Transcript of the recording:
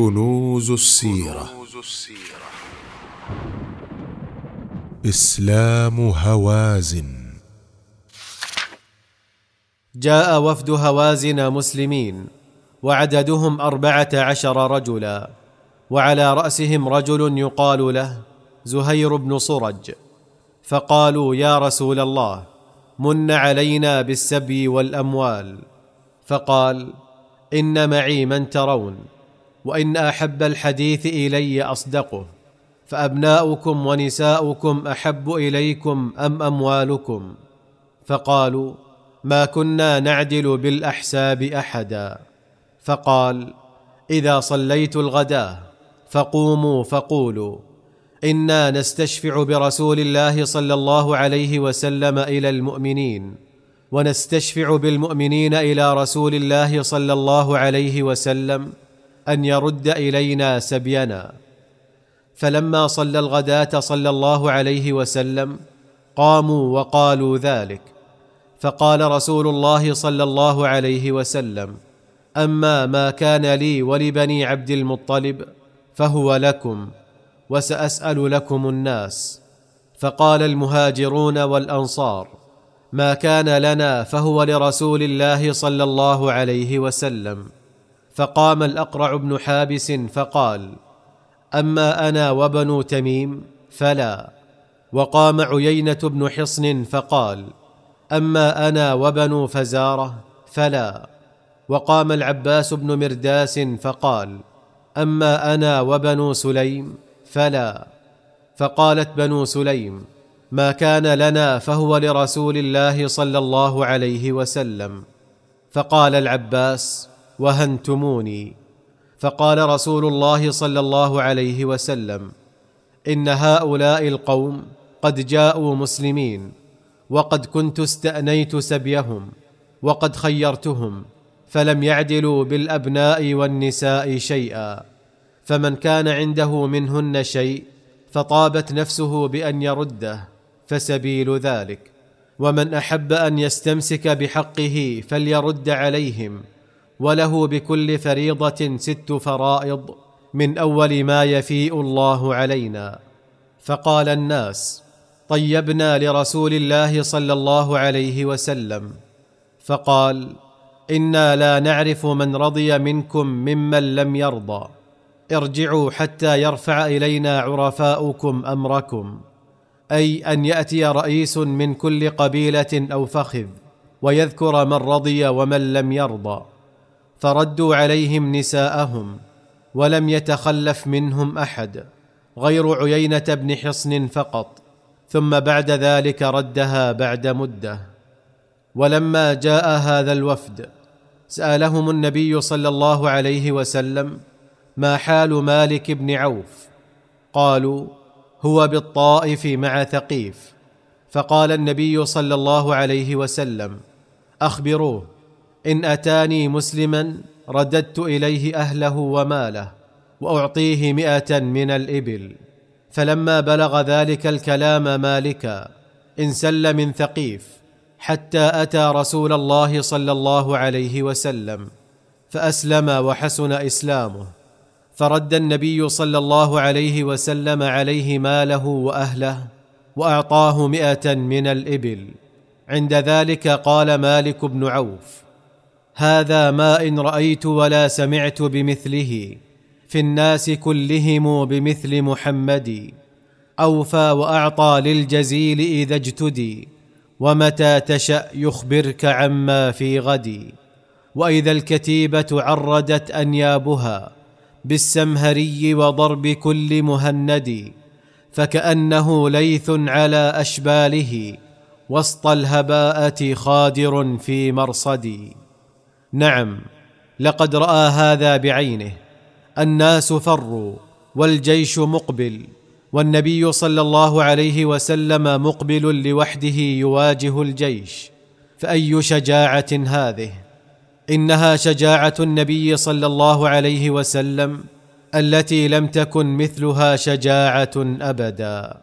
كنوز السيرة إسلام هوازن جاء وفد هوازن مسلمين وعددهم أربعة عشر رجلا وعلى رأسهم رجل يقال له زهير بن صرج فقالوا يا رسول الله من علينا بالسبي والأموال فقال إن معي من ترون وان احب الحديث الي اصدقه فابناؤكم ونساؤكم احب اليكم ام اموالكم فقالوا ما كنا نعدل بالاحساب احدا فقال اذا صليت الغداه فقوموا فقولوا انا نستشفع برسول الله صلى الله عليه وسلم الى المؤمنين ونستشفع بالمؤمنين الى رسول الله صلى الله عليه وسلم ان يرد الينا سبينا فلما صلى الغداه صلى الله عليه وسلم قاموا وقالوا ذلك فقال رسول الله صلى الله عليه وسلم اما ما كان لي ولبني عبد المطلب فهو لكم وساسال لكم الناس فقال المهاجرون والانصار ما كان لنا فهو لرسول الله صلى الله عليه وسلم فقام الاقرع بن حابس فقال اما انا وبنو تميم فلا وقام عيينه بن حصن فقال اما انا وبنو فزاره فلا وقام العباس بن مرداس فقال اما انا وبنو سليم فلا فقالت بنو سليم ما كان لنا فهو لرسول الله صلى الله عليه وسلم فقال العباس وهنتموني فقال رسول الله صلى الله عليه وسلم ان هؤلاء القوم قد جاءوا مسلمين وقد كنت استانيت سبيهم وقد خيرتهم فلم يعدلوا بالابناء والنساء شيئا فمن كان عنده منهن شيء فطابت نفسه بان يرده فسبيل ذلك ومن احب ان يستمسك بحقه فليرد عليهم وله بكل فريضه ست فرائض من اول ما يفيء الله علينا فقال الناس طيبنا لرسول الله صلى الله عليه وسلم فقال انا لا نعرف من رضي منكم ممن لم يرضى ارجعوا حتى يرفع الينا عرفاؤكم امركم اي ان ياتي رئيس من كل قبيله او فخذ ويذكر من رضي ومن لم يرضى فردوا عليهم نساءهم ولم يتخلف منهم احد غير عيينه بن حصن فقط ثم بعد ذلك ردها بعد مده ولما جاء هذا الوفد سالهم النبي صلى الله عليه وسلم ما حال مالك بن عوف قالوا هو بالطائف مع ثقيف فقال النبي صلى الله عليه وسلم اخبروه ان اتاني مسلما رددت اليه اهله وماله واعطيه مائه من الابل فلما بلغ ذلك الكلام مالكا انسل من ثقيف حتى اتى رسول الله صلى الله عليه وسلم فاسلم وحسن اسلامه فرد النبي صلى الله عليه وسلم عليه ماله واهله واعطاه مائه من الابل عند ذلك قال مالك بن عوف هذا ما ان رايت ولا سمعت بمثله في الناس كلهم بمثل محمد اوفى واعطى للجزيل اذا اجتدي ومتى تشا يخبرك عما في غد واذا الكتيبه عردت انيابها بالسمهري وضرب كل مهند فكانه ليث على اشباله وسط الهباءه خادر في مرصدي نعم لقد راى هذا بعينه الناس فروا والجيش مقبل والنبي صلى الله عليه وسلم مقبل لوحده يواجه الجيش فاي شجاعه هذه انها شجاعه النبي صلى الله عليه وسلم التي لم تكن مثلها شجاعه ابدا